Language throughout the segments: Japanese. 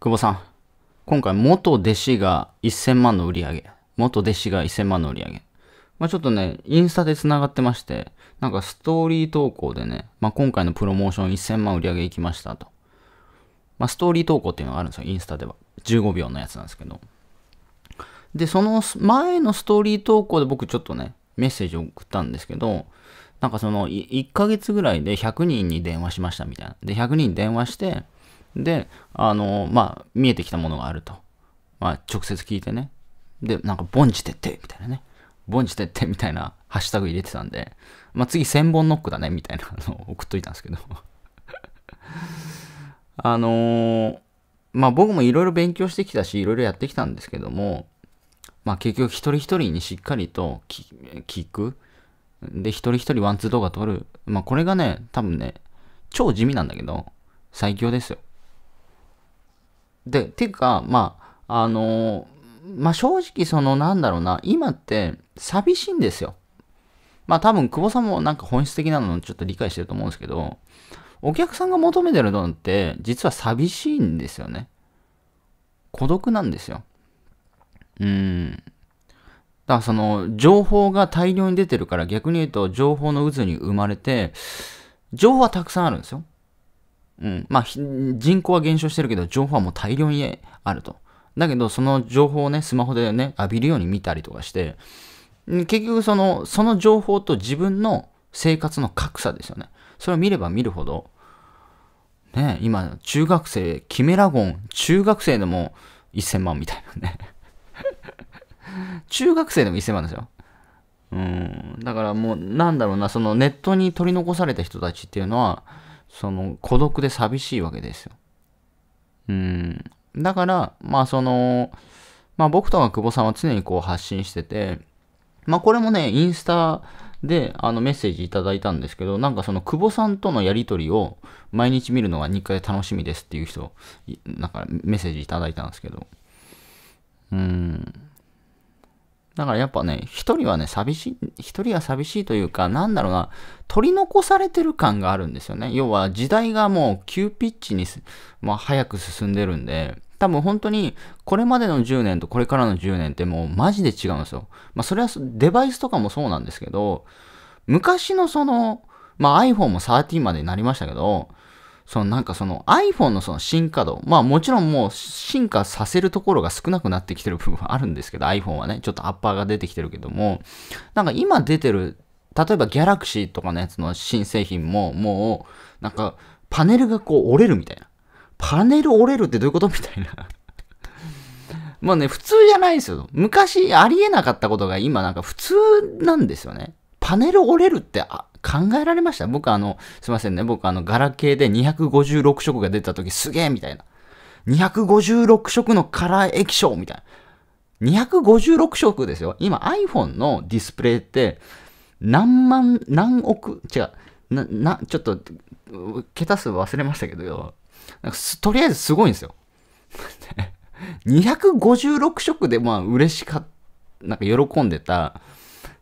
久保さん、今回元弟子が1000万の売り上げ。元弟子が1000万の売り上げ。まあ、ちょっとね、インスタで繋がってまして、なんかストーリー投稿でね、まあ、今回のプロモーション1000万売り上げいきましたと。まあ、ストーリー投稿っていうのがあるんですよ、インスタでは。15秒のやつなんですけど。で、その前のストーリー投稿で僕ちょっとね、メッセージを送ったんですけど、なんかその1ヶ月ぐらいで100人に電話しましたみたいな。で、100人電話して、で、あの、まあ、見えてきたものがあると。まあ、直接聞いてね。で、なんか、ボンジてって、みたいなね。ボンジてって、みたいなハッシュタグ入れてたんで、まあ、次、千本ノックだね、みたいなのを送っといたんですけど。あのー、まあ、僕もいろいろ勉強してきたし、いろいろやってきたんですけども、まあ、結局、一人一人にしっかりと聞く。で、一人一人ワンツー動画撮る。まあ、これがね、多分ね、超地味なんだけど、最強ですよ。で、ていうか、まあ、あのー、まあ、正直そのなんだろうな、今って寂しいんですよ。まあ多分久保さんもなんか本質的なのをちょっと理解してると思うんですけど、お客さんが求めてるのって実は寂しいんですよね。孤独なんですよ。うん。だからその情報が大量に出てるから逆に言うと情報の渦に生まれて、情報はたくさんあるんですよ。うん。まあ、人口は減少してるけど、情報はもう大量にあると。だけど、その情報をね、スマホでね、浴びるように見たりとかして、結局その、その情報と自分の生活の格差ですよね。それを見れば見るほど、ね、今、中学生、キメラゴン、中学生でも1000万みたいなね 中学生でも1000万ですよ。うん。だからもう、なんだろうな、そのネットに取り残された人たちっていうのは、その孤独で寂しいわけですよ。うん。だから、まあその、まあ僕とか久保さんは常にこう発信してて、まあこれもね、インスタであのメッセージいただいたんですけど、なんかその久保さんとのやりとりを毎日見るのが日課で楽しみですっていう人、なんかメッセージいただいたんですけど、うん。だからやっぱね、一人はね、寂しい、一人は寂しいというか、なんだろうな、取り残されてる感があるんですよね。要は時代がもう急ピッチに、まあ、早く進んでるんで、多分本当にこれまでの10年とこれからの10年ってもうマジで違うんですよ。まあそれはデバイスとかもそうなんですけど、昔のその、まあ iPhone も13までになりましたけど、そのなんかその iPhone のその進化度、まあもちろんもう進化させるところが少なくなってきてる部分はあるんですけど、iPhone はね、ちょっとアッパーが出てきてるけども、なんか今出てる、例えば Galaxy とかのやつの新製品ももう、なんかパネルがこう折れるみたいな。パネル折れるってどういうことみたいな。ま あね、普通じゃないですよ。昔ありえなかったことが今なんか普通なんですよね。パネル折れるって考えられました僕あの、すいませんね。僕あの、ガラケーで256色が出た時すげえみたいな。256色のカラー液晶みたいな。256色ですよ。今 iPhone のディスプレイって何万、何億違う。な、な、ちょっと、桁数忘れましたけど、とりあえずすごいんですよ。256 色でまあ嬉しかった、なんか喜んでた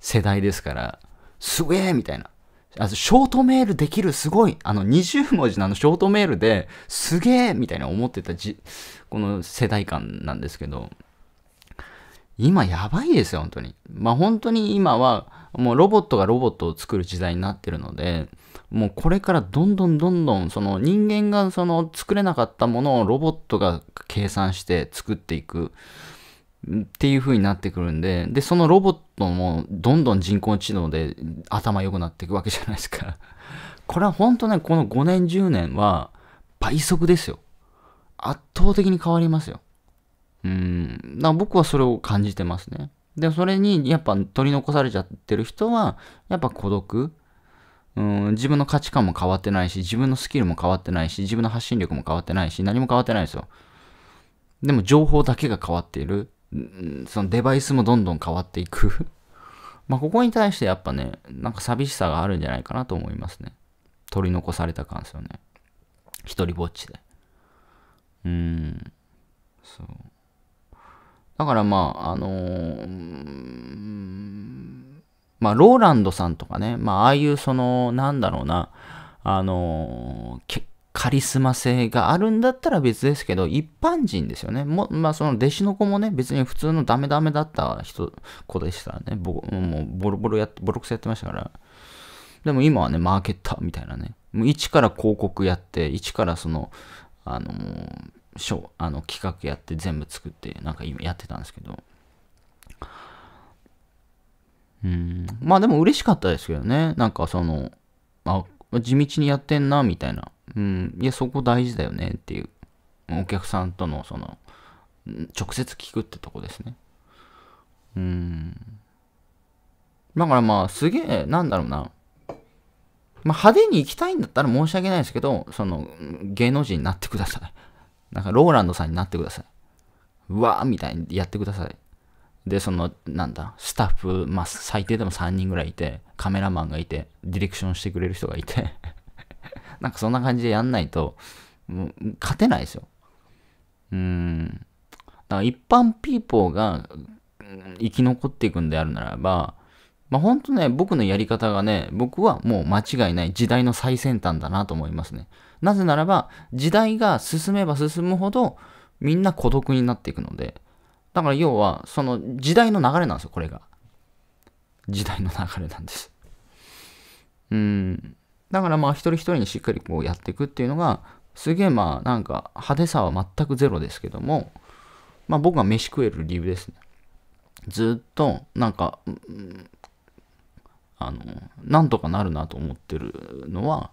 世代ですから。すげえみたいな。あショートメールできるすごいあの20文字のあのショートメールですげえみたいな思ってたじこの世代間なんですけど今やばいですよ本当にまあ本当に今はもうロボットがロボットを作る時代になってるのでもうこれからどんどんどんどんその人間がその作れなかったものをロボットが計算して作っていくっていう風になってくるんで、で、そのロボットもどんどん人工知能で頭良くなっていくわけじゃないですか。これは本当ね、この5年、10年は倍速ですよ。圧倒的に変わりますよ。うん。だから僕はそれを感じてますね。で、それにやっぱ取り残されちゃってる人は、やっぱ孤独。うん、自分の価値観も変わってないし、自分のスキルも変わってないし、自分の発信力も変わってないし、何も変わってないですよ。でも情報だけが変わっている。そのデバイスもどんどん変わっていく まあここに対してやっぱね、なんか寂しさがあるんじゃないかなと思いますね。取り残された感ですよね。一人ぼっちで。うん。そう。だからまあ、あのー、まあ、ローランドさんとかね、まあ、ああいうその、なんだろうな、あのー、カリスマ性があるんだったら別ですけど、一般人ですよね。もまあ、その弟子の子もね、別に普通のダメダメだった人、子でしたね。もうボロボロやって、ボロクソやってましたから。でも今はね、マーケッターみたいなね。もう一から広告やって、一からその、あのショあの企画やって全部作って、なんか今やってたんですけど。うん。まあでも嬉しかったですけどね。なんかその、あ、地道にやってんな、みたいな。うん、いや、そこ大事だよねっていう。お客さんとの、その、直接聞くってとこですね。うん。だからまあ、すげえ、なんだろうな。まあ、派手に行きたいんだったら申し訳ないですけど、その、芸能人になってください。なんか、ローランドさんになってください。うわーみたいにやってください。で、その、なんだ、スタッフ、まあ、最低でも3人ぐらいいて、カメラマンがいて、ディレクションしてくれる人がいて なんかそんな感じでやんないと、勝てないですよ。うん。だから一般ピーポーが生き残っていくんであるならば、まあ、ほんとね、僕のやり方がね、僕はもう間違いない時代の最先端だなと思いますね。なぜならば、時代が進めば進むほど、みんな孤独になっていくので、だから要は、その時代の流れなんですよ、これが。時代の流れなんです。うん。だからまあ一人一人にしっかりこうやっていくっていうのが、すげえまあなんか派手さは全くゼロですけども、まあ僕が飯食える理由ですね。ずっとなんか、あの、なんとかなるなと思ってるのは、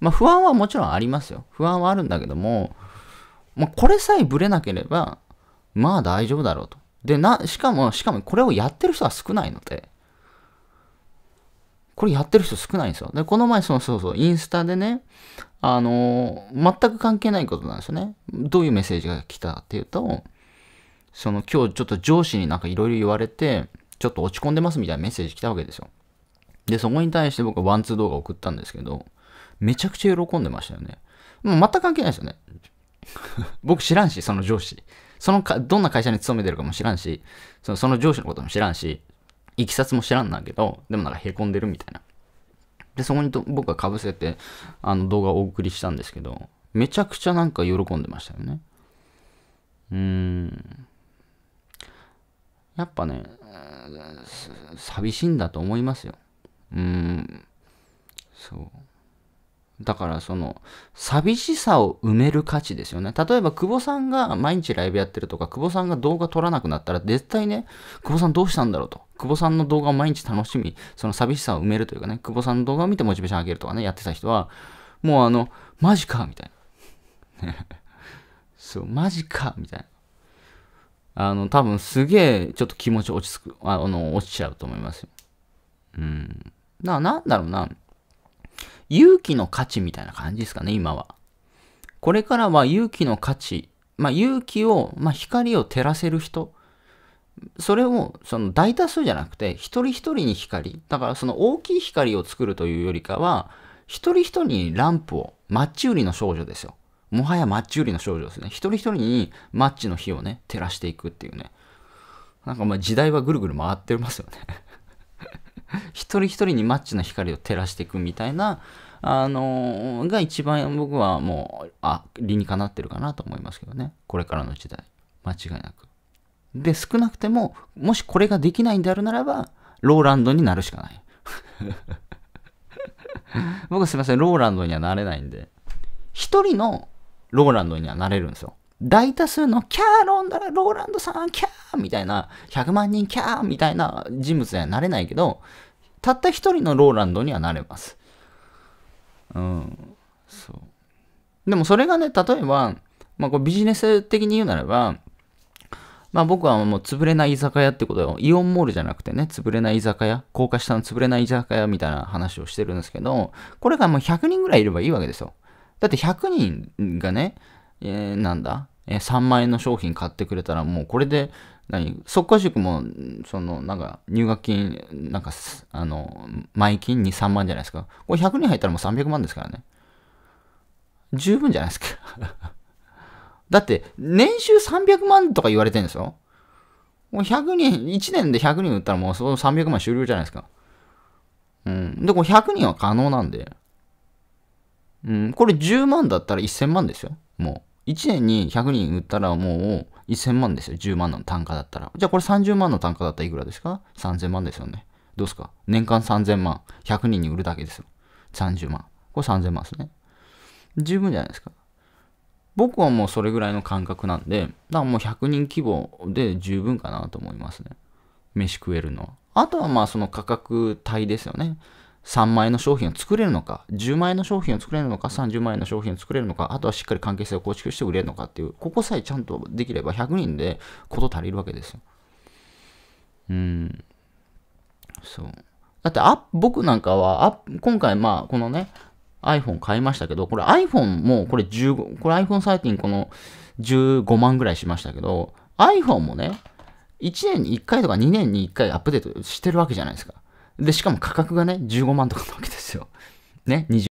まあ不安はもちろんありますよ。不安はあるんだけども、まあこれさえブレなければ、まあ大丈夫だろうと。で、な、しかも、しかもこれをやってる人は少ないので、これやってる人少ないんですよ。で、この前、その、そうそう、インスタでね、あのー、全く関係ないことなんですよね。どういうメッセージが来たっていうと、その、今日ちょっと上司になんかいろいろ言われて、ちょっと落ち込んでますみたいなメッセージ来たわけですよ。で、そこに対して僕はワンツー動画送ったんですけど、めちゃくちゃ喜んでましたよね。もう全く関係ないですよね。僕知らんし、その上司。そのか、どんな会社に勤めてるかも知らんし、そのその上司のことも知らんし、いきさつも知らんなんけど、でもなんかへこんでるみたいな。で、そこにと僕はかぶせて、あの動画をお送りしたんですけど、めちゃくちゃなんか喜んでましたよね。うーん。やっぱね、寂しいんだと思いますよ。うーん。そう。だからその寂しさを埋める価値ですよね。例えば久保さんが毎日ライブやってるとか、久保さんが動画撮らなくなったら絶対ね、久保さんどうしたんだろうと。久保さんの動画を毎日楽しみ、その寂しさを埋めるというかね、久保さんの動画を見てモチベーション上げるとかね、やってた人は、もうあの、マジかみたいな。そう、マジかみたいな。あの、多分すげえちょっと気持ち落ち着く、あの、落ちちゃうと思いますよ。うん。な、なんだろうな。勇気の価値みたいな感じですかね、今は。これからは勇気の価値、まあ、勇気を、まあ、光を照らせる人、それをその大多数じゃなくて一人一人に光だからその大きい光を作るというよりかは一人一人にランプをマッチ売りの少女ですよもはやマッチ売りの少女ですね一人一人にマッチの火をね照らしていくっていうねなんかまあ時代はぐるぐる回ってますよね 一人一人にマッチの光を照らしていくみたいな、あのー、が一番僕はもう、あ、理にかなってるかなと思いますけどね。これからの時代。間違いなく。で、少なくても、もしこれができないんであるならば、ローランドになるしかない。僕すいません、ローランドにはなれないんで。一人のローランドにはなれるんですよ。大多数のキャーロンだラローランドさんキャーみたいな100万人キャーみたいな人物にはなれないけどたった一人のローランドにはなれますうんそうでもそれがね例えば、まあ、こうビジネス的に言うならばまあ僕はもう潰れない居酒屋ってことよ。イオンモールじゃなくてね、潰れない居酒屋、高架下の潰れない居酒屋みたいな話をしてるんですけど、これがもう100人ぐらいいればいいわけですよ。だって100人がね、えー、なんだ、えー、3万円の商品買ってくれたらもうこれで何即可塾もそのなんか入学金なんかあの前金に3万じゃないですかこれ100人入ったらもう300万ですからね十分じゃないですか だって年収300万とか言われてるんですよもう100人1年で100人売ったらもうその300万終了じゃないですかうん。で、これ100人は可能なんで。うん。これ10万だったら1000万ですよ。もう。1年に100人売ったらもう1000万ですよ。10万の単価だったら。じゃあこれ30万の単価だったらいくらですか ?3000 万ですよね。どうですか年間3000万。100人に売るだけですよ。30万。これ3000万ですね。十分じゃないですか。僕はもうそれぐらいの感覚なんで、だからもう100人規模で十分かなと思いますね。飯食えるのは。あとはまあその価格帯ですよね。3万円の商品を作れるのか、10万円の商品を作れるのか、30万円の商品を作れるのか、あとはしっかり関係性を構築して売れるのかっていう、ここさえちゃんとできれば100人で事足りるわけですよ。うん。そう。だってあ、僕なんかは、あ今回、まあ、このね、iPhone 買いましたけど、これ iPhone も、これ15、これ iPhone 最近この15万ぐらいしましたけど、iPhone もね、1年に1回とか2年に1回アップデートしてるわけじゃないですか。で、しかも価格がね、15万とかなわけですよ。ね、20